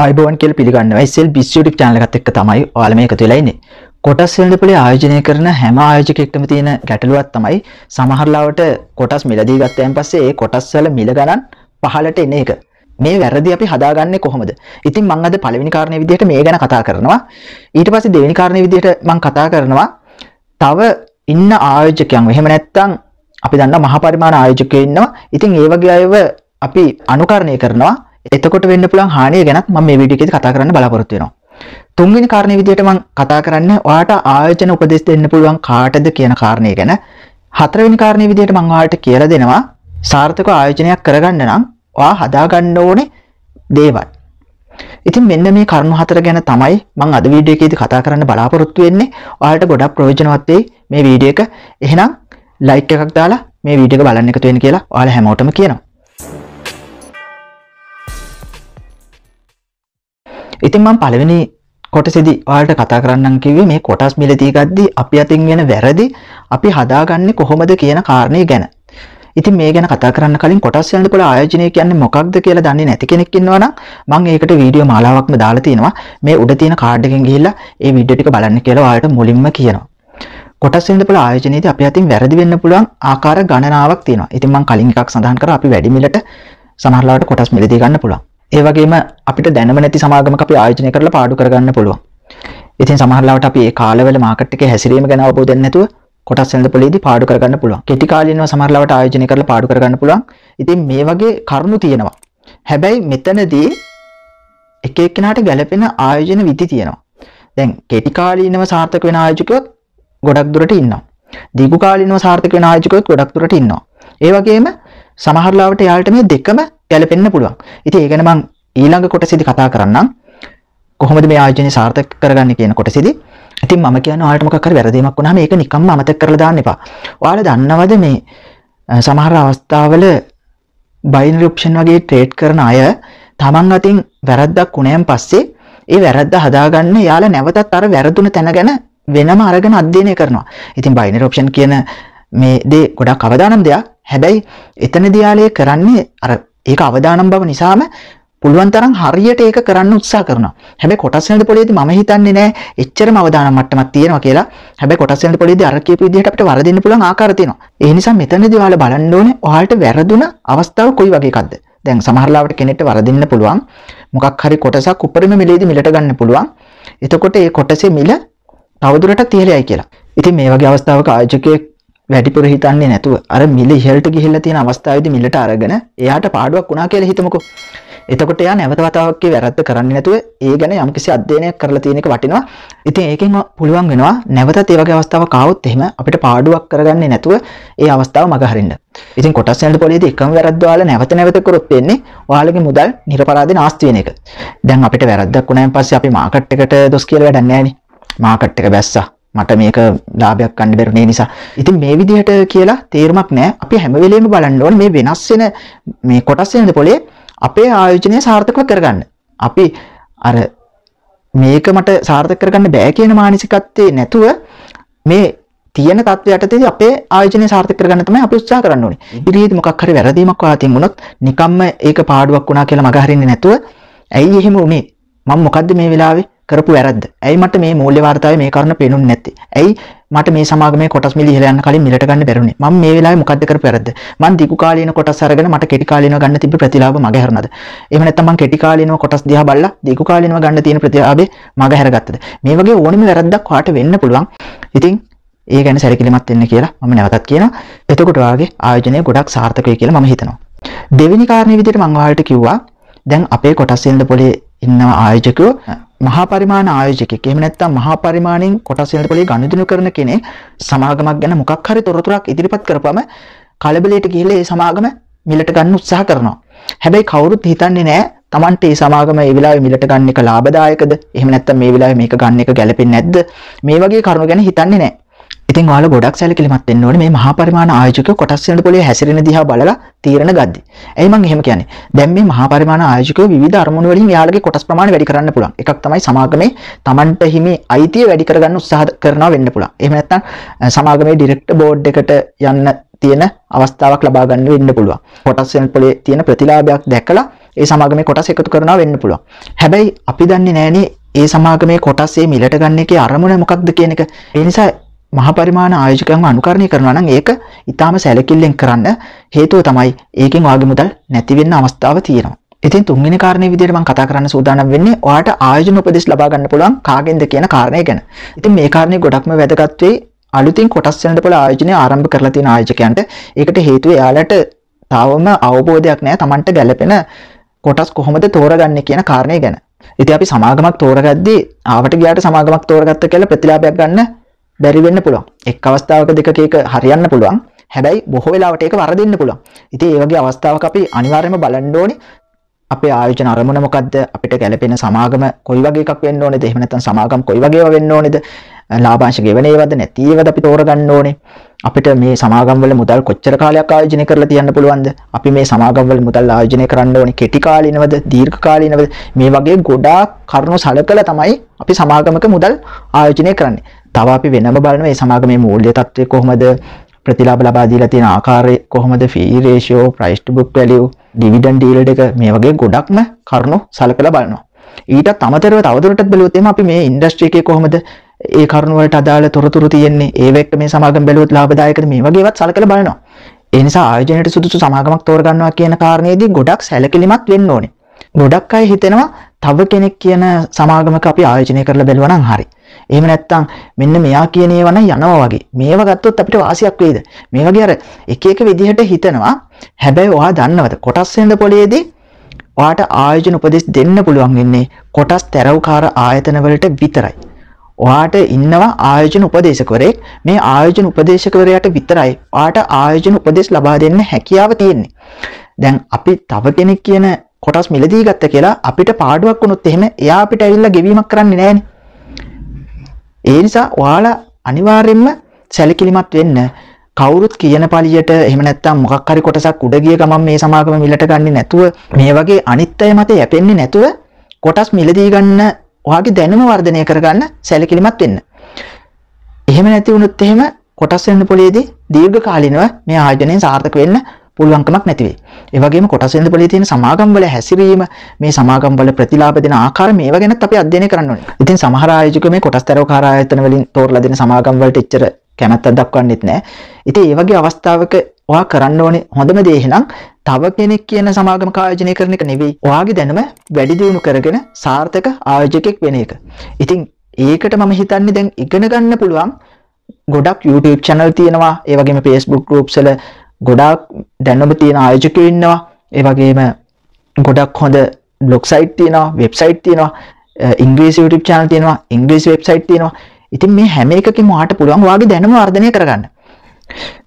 ආයිබෝන් කෙල් පිළිගන්නවා ස්සල් බිස්ියටි චාලකත් එක් තමයි යාලම එක තුලයින්නේ කොටස් සෙල්ඩපලේ ආයෝජනය කරන හැම ආයෝජකෙක්ටම තියෙන ගැටලුවත් තමයි සමහරලාවට කොටස් මිලදී ගත්තයන් පස්සේ ඒ කොටස්සල මිල ගණන් පහලට එන එක මේ වැරදි අපි හදාගන්නේ කොහොමද ඉතින් මං අද පළවෙනි කාරණය විදිහට මේ ගැන කතා කරනවා ඊට පස්සේ දෙවෙනි කාරණය විදිහට මං කතා කරනවා තව ඉන්න ආයෝජකයන් එහෙම නැත්තම් අපි දන්න මහපරිමාණ ආයෝජකයෝ ඉන්නවා ඉතින් ඒ වගේ අයව අපි අනුකරණය කරනවා එතකොට වෙන්න පුළුවන් හානිය ගැනත් මම මේ වීඩියෝ එකේදී කතා කරන්න බලාපොරොත්තු වෙනවා. තුන්වෙනි කාරණේ විදිහට මම කතා කරන්නේ ඔයාලට ආයෝජන උපදෙස් දෙන්න පුළුවන් කාටද කියන කාරණේ ගැන. හතරවෙනි කාරණේ විදිහට මම ඔයාලට කියලා දෙනවා සාර්ථක ආයෝජනයක් කරගන්න නම් ඔයා හදාගන්න ඕනේ දේවල්. ඉතින් මෙන්න මේ කරුණු හතර ගැන තමයි මම අද වීඩියෝ එකේදී කතා කරන්න බලාපොරොත්තු වෙන්නේ. ඔයාලට ගොඩක් ප්‍රයෝජනවත් වෙයි මේ වීඩියෝ එක. එහෙනම් ලයික් එකක් දාලා මේ වීඩියෝ එක බලන්න එකතු වෙන්න කියලා ඔයාලා හැමෝටම කියනවා. ඉතින් මම පළවෙනි කොටසෙදි ඔයාලට කතා කරන්නම් කිව්වේ මේ කොටස් මිලදී ගද්දී අපි අතින් වෙන වැරදි අපි හදාගන්නේ කොහොමද කියන කාරණේ ගැන. ඉතින් මේ ගැන කතා කරන්න කලින් කොටස් යනකොට ආයෝජනය කියන්නේ මොකක්ද කියලා දන්නේ නැති කෙනෙක් ඉන්නවා නම් මම ඒකට වීඩියෝ මාලාවක්ම දාලා තිනවා. මේ උඩ තියෙන කාඩ් එකෙන් ගිහිල්ලා ඒ වීඩියෝ ටික බලන්න කියලා ඔයාලට මුලින්ම කියනවා. කොටස් වෙනද පුළ ආයෝජනයේදී අපි අතින් වැරදි වෙන්න පුළුවන් ආකාර ගණනාවක් තියෙනවා. ඉතින් මම කලින් එකක් සඳහන් කරා අපි වැඩි මිලට සමහරලාට කොටස් මිලදී ගන්න පුළුවන්. ඒ වගේම අපිට දැනම නැති සමාගමක අපි ආයෝජනය කරලා පාඩු කරගන්න පුළුවන්. ඉතින් සමහර ලාවට අපි මේ කාලවල මාකට් එකේ හැසිරීම ගැන අවබෝධ වෙන්නේ නැතුව කොටස් වෙනද පොලේදී පාඩු කරගන්න පුළුවන්. කෙටි කාලිනව සමහර ලාවට ආයෝජනය කරලා පාඩු කරගන්න පුළුවන්. ඉතින් මේ වගේ කරුණු තියෙනවා. හැබැයි මෙතනදී එක එක්කෙනාට ගැළපෙන ආයෝජන විදි තියෙනවා. දැන් කෙටි කාලීනව සාර්ථක වෙන ආයෝජකයොත් ගොඩක් දුරට ඉන්නවා. දීර්ඝ කාලීනව සාර්ථක වෙන ආයෝජකයොත් ගොඩක් දුරට ඉන්නවා. ඒ වගේම සමහර ලාවට යාළට මේ දෙකම ගැලපෙන්න පුළුවන්. ඉතින් ඒ ගැන මම ඊළඟ කොටසේදී කතා කරන්නම්. කොහොමද මේ ආයෝජනය සාර්ථක කරගන්නේ කියන කොටසේදී. ඉතින් මම කියන ඔයාලට මොකක් හරි වැරදීමක් වුණාම ඒක නිකම්ම අමතක කරලා දාන්න එපා. ඔයාලා දන්නවද මේ සමහර අවස්ථාවල බයිනරි ඔප්ෂන් වගේ ට්‍රේඩ් කරන අය තමන් අතින් වැරද්දක් වුණයන් පස්සේ ඒ වැරද්ද හදාගන්න යාලා නැවතත් අර වැරදුන තැන ගැන වෙනම අරගෙන අධ්‍යයනය කරනවා. ඉතින් බයිනරි ඔප්ෂන් කියන මේ දේ ගොඩක් අවදානම් දෙයක්. හැබැයි එතනදී යාලේ කරන්නේ අර ඒක අවදානම් බව නිසාම පුළුවන් තරම් හරියට ඒක කරන්න උත්සාහ කරනවා. හැබැයි කොටස් වෙනද පොළේදී මම හිතන්නේ නෑ එච්චරම අවදානම් මට්ටමක් තියෙනවා කියලා. හැබැයි කොටස් වෙනද පොළේදී අර කියපු විදිහට අපිට වරදින්න පුළුවන් ආකාර තියෙනවා. ඒ නිසා මෙතනදී ඔයාලා බලන්න ඕනේ ඔයාලට වැරදුන අවස්ථාව කොයි වගේ එකක්ද? දැන් සමහරලාවට කෙනෙක්ට වරදින්න පුළුවන්. මොකක් හරි කොටසක් උඩරිම මිලේදී මිලට ගන්න පුළුවන්. එතකොට ඒ කොටසේ මිල තවදුරටත් ඉහළයි කියලා. ඉතින් මේ වගේ අවස්ථාවක ආයෝජකයෙක් වැඩිපුර හිතන්නේ නැතුව අර මිල ඉහළට ගිහිල්ලා තියෙන අවස්ථාවේදී මිලට අරගෙන එයාට පාඩුවක් වුණා කියලා හිතමුකෝ. එතකොට එයා නැවත වතාවක් වැරද්ද කරන්නේ නැතුව ඒ ගැන යම්කිසි අධ්‍යයනයක් කරලා තියෙන එක වටිනවා. ඉතින් ඒකෙන් පුළුවන් වෙනවා නැවතත් ඒ වගේ අවස්ථාවක් ආවොත් එහෙම අපිට පාඩුවක් කරගන්නේ නැතුව ඒ අවස්ථාව මගහරින්න. ඉතින් කොටස් යන පොලේදී එකම වැරද්ද ඔයාලා නැවත නැවත කරොත් වෙන්නේ ඔයාලගේ මුදල් නිර්පරාදේ නාස්ති වෙන එක. දැන් අපිට වැරද්දක් වුණායින් පස්සේ අපි මාකට් එකට දොස් කියලා වැඩක් නැහැ නේ. මාකට් එක බැස්සා මට මේක ලාභයක් ගන්න බැරුනේ නිසා. ඉතින් මේ විදිහට කියලා තේරුමක් නැහැ. අපි හැම වෙලෙම බලන්න ඕනේ මේ වෙනස් වෙන මේ කොටස් වෙන පොලේ අපේ ආයෝජනය සාර්ථකව කරගන්න. අපි අර මේක මට සාර්ථක කරගන්න බෑ කියන මානසිකත්වයේ නැතුව මේ තියෙන තත්ත්වය යටතේදී අපේ ආයෝජනය සාර්ථක කරගන්න තමයි අපි උත්සාහ කරන්න ඕනේ. ඉතිරියේදී මොකක් හරි වැරදීමක් වාතින් වුණොත් නිකම්ම ඒක පාඩුවක් වුණා කියලා මගහරින්නේ නැතුව ඇයි එහෙම වුනේ? මම මොකද්ද මේ වෙලාවේ කරපු වැරද්ද. ඇයි මට මේ මූල්‍ය වාර්තාවේ මේ කරුණ පේනුන්නේ නැත්තේ? ඇයි මට මේ සමාගමේ කොටස් මිල ඉහළ යන්න කලින් මිලට ගන්න බැරුණේ? මම මේ වෙලාවේ මොකද්ද කරපු වැරද්ද? මම දිගු කාලීන කොටස් අරගෙන මට කෙටි කාලීනව ගන්න තිබ්බ ප්‍රතිලාභ මග හැරනද? එහෙම නැත්නම් මම කෙටි කාලීනව කොටස් දිහා බැලලා දිගු කාලීනව ගන්න තියෙන ප්‍රතිලාභේ මග හැරගත්තද? මේ වගේ ඕනෙම වැරද්දක් වාට වෙන්න පුළුවන්. ඉතින් ඒ ගැන සැලකිලිමත් වෙන්න කියලා මම නැවතත් කියනවා. එතකොට වාගේ ආයෝජනය ගොඩක් සාර්ථක වෙයි කියලා මම හිතනවා. දෙවෙනි කාරණේ විදිහට මම ඔයාලට කිව්වා දැන් අපේ කොටස් වෙනද පොලේ ඉන්න ආයෝජකයෝ මහා පරිමාණ ආයෝජකයෙක් එහෙම නැත්නම් මහා පරිමාණයෙන් කොටස් යනතපලේ ගනුදෙනු කරන කෙනෙක් සමාගමක් ගැන මොකක් හරි තොරතුරක් ඉදිරිපත් කරපුවම කලබලයට ගිහිල්ලා ඒ සමාගම මිලට ගන්න උත්සාහ කරනවා. හැබැයි කවුරුත් හිතන්නේ නැහැ Tamanට මේ සමාගම මේ වෙලාවේ මිලට ගන්න එක ලාභදායකද? එහෙම නැත්නම් මේ වෙලාවේ මේක ගන්න එක ගැළපෙන්නේ නැද්ද? මේ වගේ කරුණු ගැන හිතන්නේ නැහැ. ඉතින් ඔයාලා ගොඩක් සැලකිලිමත් වෙන්න ඕනේ මේ මහා පරිමාණ ආයෝජක කොටස් වෙනද පොළේ හැසිරෙන දිහා බලලා තීරණ ගද්දි. එයි මම එහෙම කියන්නේ. දැන් මේ මහා පරිමාණ ආයෝජක විවිධ අරමුණු වලින් යාළුගේ කොටස් ප්‍රමාණය වැඩි කරන්න පුළුවන්. එකක් තමයි සමාගමේ Tamanට හිමි අයිතිය වැඩි කරගන්න උත්සාහ කරනවා වෙන්න පුළුවන්. එහෙම නැත්නම් සමාගමේ ඩිරෙක්ටර් බෝඩ් එකට යන්න තියෙන අවස්ථාවක් ලබා ගන්න වෙන්න පුළුවන්. කොටස් වෙනද පොළේ තියෙන ප්‍රතිලාභයක් දැකලා ඒ සමාගමේ කොටස් එකතු කරනවා වෙන්න පුළුවන්. හැබැයි අපි දන්නේ නැහනේ ඒ සමාගමේ කොටස් ඒ මිලට ගන්න එකේ අරමුණ මොකක්ද කියන එක. ඒ නිසා මහ පරිමාණ ආයෝජකයන්ව අනුකරණය කරනවා නම් ඒක ඊටාම සැලකිල්ලෙන් කරන්න හේතුව තමයි ඒකෙන් වාගේ මුදල් නැති වෙන්න අවස්ථාව තියෙනවා. ඉතින් තුන්වෙනි කාරණේ විදිහට මම කතා කරන්න සූදානම් වෙන්නේ ඔයාට ආයෝජන උපදෙස් ලබා ගන්න පුළුවන් කාගෙන්ද කියන කාරණය ගැන. ඉතින් මේ කාරණේ ගොඩක්ම වැදගත් වෙයි අලුතින් කොටස් වෙනට පොළ ආයෝජනය ආරම්භ කරලා තියෙන ආයෝජකයන්ට. ඒකට හේතුව එයාලට තවම අවබෝධයක් නැහැ Tamanට ගැළපෙන කොටස් කොහොමද තෝරගන්නේ කියන කාරණය ගැන. ඉතින් අපි සමාගමක් තෝරගද්දී ආවට ගියාට සමාගමක් තෝරගත්ත කියලා ප්‍රතිලාභයක් ගන්න බැරි වෙන්න පුළුවන් එක් අවස්ථාවක දෙකක ඒක හරියන්න පුළුවන් හැබැයි බොහෝ වෙලාවට ඒක වරදින්න පුළුවන් ඉතින් ඒ වගේ අවස්ථාවක අපි අනිවාර්යයෙන්ම බලන්න ඕනේ අපේ ආයෝජන අරමුණ මොකක්ද අපිට ගැලපෙන සමාගම කොයි වගේ එකක් වෙන්න ඕනේද එහෙම නැත්නම් සමාගම් කොයි වගේ ඒවා වෙන්න ඕනේද ලාභාංශ ගෙවන ඒවාද නැති ඒවාද අපි තෝරගන්න ඕනේ අපිට මේ සමාගම් වල මුදල් කොච්චර කාලයක් ආයෝජනය කරලා තියන්න පුළුවන්ද අපි මේ සමාගම් වල මුදල් ආයෝජනය කරන්න ඕනේ කෙටි කාලිනවද දීර්ඝ කාලිනවද මේ වගේ ගොඩාක් කරුණු සලකලා තමයි අපි සමාගමක මුදල් ආයෝජනය කරන්නේ තව අපි වෙනම බලන මේ සමාගමේ මූල්‍ය තත්ත්වය කොහොමද ප්‍රතිලාබ ලබා දීලා තියෙන ආකාරය කොහොමද ෆී ratio price to book value dividend yield එක මේ වගේ ගොඩක්ම කරුණු සලකලා බලනවා ඊටත් අමතරව තවදුරටත් බැලුවොත් එහම අපි මේ ඉන්ඩස්ට්‍රි එකේ කොහොමද ඒ කරුණු වලට අදාළ තොරතුරු තියෙන්නේ ඒ වෙක්ට මේ සමාගම් බැලුවොත් ලාභදායකද මේ වගේවත් සලකලා බලනවා ඒ නිසා ආයෝජනයට සුදුසු සමාගමක් තෝරගන්නවා කියන කාරණේදී ගොඩක් සැලකිලිමත් වෙන්න ඕනේ ගොඩක් අය හිතෙනවා තව කෙනෙක් කියන සමාගමක අපි ආයෝජනය කරලා බැලුවනම් හරි එහෙම නැත්නම් මෙන්න මෙයා කියන ඒවා නම් යනවා වගේ. මේව ගත්තොත් අපිට වාසියක් වෙයිද? මේ වගේ අර එක එක විදිහට හිතනවා. හැබැයි ඔයා දන්නවද කොටස් වෙනද පොළේදී ඔයාට ආයෝජන උපදෙස් දෙන්න පුළුවන් වෙන්නේ කොටස් තැරව්කාර ආයතන වලට විතරයි. ඔයාට ඉන්නවා ආයෝජන උපදේශකවරයෙක්. මේ ආයෝජන උපදේශකවරයාට විතරයි ඔයාට ආයෝජන උපදෙස් ලබා දෙන්න හැකියාව තියෙන්නේ. දැන් අපි තව කෙනෙක් කියන කොටස් මිලදී ගත්ත කියලා අපිට පාඩුවක් වුණොත් එහෙම එයා අපිට ඇවිල්ලා ගෙවීමක් කරන්නේ නැහැනේ. ඒ නිසා ඔයාලා අනිවාර්යෙන්ම සැලකිලිමත් වෙන්න කවුරුත් කියන පලියට එහෙම නැත්නම් මොකක් හරි කොටසක් උඩ ගිය ගමන් මේ සමාගම මිලට ගන්නේ නැතුව මේ වගේ අනිත් අය මත යැපෙන්නේ නැතුව කොටස් මිලදී ගන්න ඔයාගේ දැනුම වර්ධනය කරගන්න සැලකිලිමත් වෙන්න. එහෙම නැති වුණොත් එහෙම කොටස් වෙන පොලේදී දීර්ඝ කාලිනව මේ ආයෝජනය සාර්ථක වෙන්න පුළුවන්කමක් නැති වෙයි. ඒ වගේම කොටස් වෙළඳපොලේ තියෙන සමාගම් වල හැසිරීම මේ සමාගම් වල ප්‍රතිලාභ දෙන ආකාර මේවා ගැනත් අපි අධ්‍යයනය කරන්න ඕනේ. ඉතින් සමහර ආයෝජක මේ කොටස්තරවකාර ආයතන වලින් තෝරලා දෙන සමාගම් වලට එච්චර කැමැත්තක් දක්වන්නෙත් නැහැ. ඉතින් ඒ වගේ අවස්ථාවක ඔයා කරන්න ඕනේ හොඳම දේ එහෙනම් තව කෙනෙක් කියන සමාගම ආයෝජනය කරන එක නෙවෙයි. ඔයාගේ දැනුම වැඩි දියුණු කරගෙන සාර්ථක ආයෝජකෙක් වෙන එක. ඉතින් ඒකට මම හිතන්නේ දැන් ඉගෙන ගන්න පුළුවන් ගොඩක් YouTube channel තියෙනවා. ඒ වගේම Facebook groups වල ගොඩාක් දැනම තියෙන ආයෝජක ඉන්නවා ඒ වගේම ගොඩක් හොඳ බ්ලොග් සයිට් තියෙනවා වෙබ්සයිට් තියෙනවා ඉංග්‍රීසි YouTube channel තියෙනවා ඉංග්‍රීසි වෙබ්සයිට් තියෙනවා ඉතින් මේ හැම එකකින්ම ඔයාට පුළුවන් ඔයාගේ දැනුම වර්ධනය කරගන්න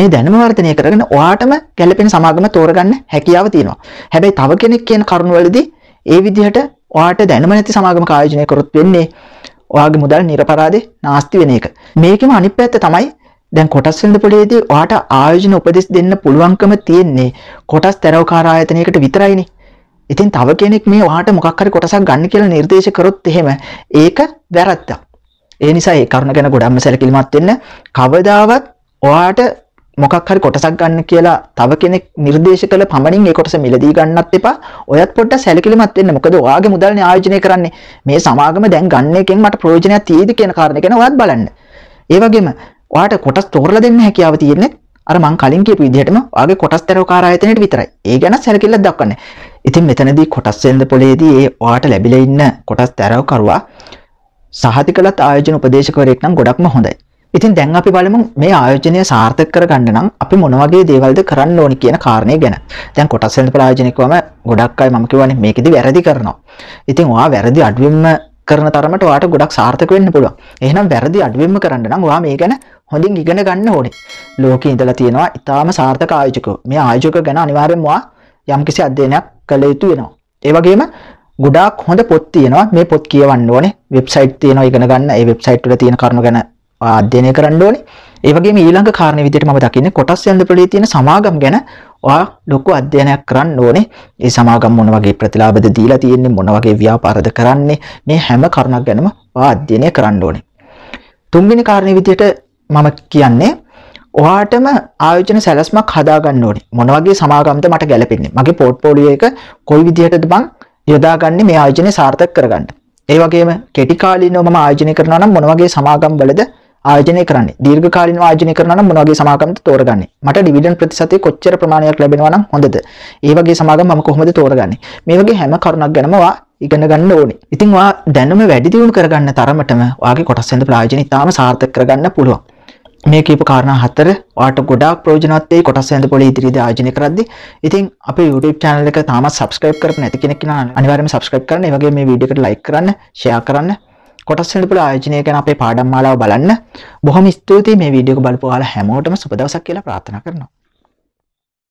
මේ දැනුම වර්ධනය කරගෙන ඔයාටම ගැළපෙන සමාගම තෝරගන්න හැකියාව තියෙනවා හැබැයි තව කෙනෙක් කියන කරුණවලදී ඒ විදිහට ඔයාට දැනුම නැති සමාගම ආයෝජනය කරොත් වෙන්නේ ඔයාගේ මුදල් නිර්පරාදේ නාස්ති වෙන එක මේකෙම අනිත් පැත්ත තමයි දැන් කොටස් වෙළඳපොලේදී ඔයාට ආයෝජන උපදෙස් දෙන්න පුළුවන්කම තියෙන්නේ කොටස් තරවකාර ආයතනයකට විතරයිනේ. ඉතින් තව කෙනෙක් මේ ඔයාට මොකක් හරි කොටසක් ගන්න කියලා නිර්දේශ කරොත් එහෙම ඒක වැරද්දක්. ඒ නිසා ඒ කරුණ ගැන ගොඩක්ම සැලකිලිමත් වෙන්න. කවදාවත් ඔයාට මොකක් හරි කොටසක් ගන්න කියලා තව කෙනෙක් නිර්දේශ කළ පමණින් ඒ කොටස මිලදී ගන්නත් එපා. ඔයත් පොඩ්ඩක් සැලකිලිමත් වෙන්න. මොකද ඔයාගේ මුදල්නේ ආයෝජනය කරන්නේ. මේ සමාගම දැන් ගන්න එකෙන් මට ප්‍රයෝජනයක් තියෙයිද කියන කාරණේ ගැන ඔයත් බලන්න. ඒ වගේම ඔයාට කොටස් තෝරලා දෙන්න හැකියාව තියෙන්නේ අර මං කලින් කියපු විදිහටම ඔයාගේ කොටස් තැරෝකාර ආයතනයට විතරයි. ඒ ගැන සැලකිල්ලක් දක්වන්න. ඉතින් මෙතනදී කොටස් වෙනද පොලේදී ඒ ඔයාට ලැබිලා ඉන්න කොටස් තැරෝකරුවා සහතිකලත් ආයෝජන උපදේශකවරයෙක් නම් ගොඩක්ම හොඳයි. ඉතින් දැන් අපි බලමු මේ ආයෝජනය සාර්ථක කරගන්න නම් අපි මොන වගේ දේවල්ද කරන්න ඕනි කියන කාරණේ ගැන. දැන් කොටස් වෙනද ප්‍රායෝජනිකවම ගොඩක් අය මම කියවනේ මේකෙදි වැරදි කරනවා. ඉතින් ඔයා වැරදි අඩුවෙන්ම කරන තරමට ඔයාට ගොඩක් සාර්ථක වෙන්න පුළුවන්. එහෙනම් වැරදි අඩුවෙන්ම කරන්න නම් ඔයා මේ ගැන හොඳින් ඉගෙන ගන්න ඕනේ ලෝක ඉඳලා තියෙනවා ඉතාම සාර්ථක ආයෝජක මේ ආයෝජක ගැන අනිවාර්යයෙන්ම යම්කිසි අධ්‍යයනයක් කළ යුතු වෙනවා ඒ වගේම ගොඩාක් හොඳ පොත් තියෙනවා මේ පොත් කියවන්න ඕනේ වෙබ්සයිට් තියෙනවා ඉගෙන ගන්න ඒ වෙබ්සයිට් වල තියෙන කරුණු ගැන අධ්‍යයනය කරන්න ඕනේ ඒ වගේම ඊළඟ කාරණේ විදිහට මම දකින්නේ කොටස් යන්ත්‍රපලයේ තියෙන සමාගම් ගැන ඔයා ලොකු අධ්‍යයනයක් කරන්න ඕනේ ඒ සමාගම් මොන වගේ ප්‍රතිලාභද දීලා තියෙන්නේ මොන වගේ ව්‍යාපාරද කරන්නේ මේ හැම කරුණක් ගැනම ඔයා අධ්‍යයනය කරන්න ඕනේ තුන්වෙනි කාරණේ විදිහට මම කියන්නේ ඔයාටම ආයෝජන සැලස්මක් හදාගන්න ඕනේ මොන වගේ සමාගම්ද මට ගැලපෙන්නේ මගේ පෝට්ෆෝලියෝ එක කොයි විදිහටද මං යොදාගන්නේ මේ ආයෝජනය සාර්ථක කරගන්න. ඒ වගේම කෙටි කාලීනව මම ආයෝජනය කරනවා නම් මොන වගේ සමාගම් වලද ආයෝජනය කරන්නේ දීර්ඝ කාලීන ආයෝජනය කරනවා නම් මොන වගේ සමාගම්ද තෝරගන්නේ මට ඩිවිඩන්ඩ් ප්‍රතිශතය කොච්චර ප්‍රමාණයක් ලැබෙනවා නම් හොඳද ඒ වගේ සමාගම් මම කොහොමද තෝරගන්නේ මේ වගේ හැම කරුණක් ගැනම ඔයා ඉගෙන ගන්න ඕනේ ඉතින් ඔයා දැනුම වැඩි දියුණු කරගන්න තරමටම ඔයාගේ කොටස් වෙනද ප්‍රායෝජන ඉතාම සාර්ථක කරගන්න පුළුවන් මේ කීප කාරණා හතර ඔයාට ගොඩාක් ප්‍රයෝජනවත් වෙයි කොටස් ඇඳ පොලේ ඉදිරියේදී ආයෝජනය කරද්දී. ඉතින් අපේ YouTube channel එක තාමත් subscribe කරපු නැති කෙනෙක් නම් අනිවාර්යයෙන්ම subscribe කරන්න. ඒ වගේම මේ වීඩියෝ එකට like කරන්න, share කරන්න. කොටස් ඇඳ පොලේ ආයෝජනය ගැන අපේ පාඩම් මාලාව බලන්න. බොහොම ස්තුතියි මේ වීඩියෝ එක බලපුවාලා හැමෝටම සුබ දවසක් කියලා ප්‍රාර්ථනා කරනවා.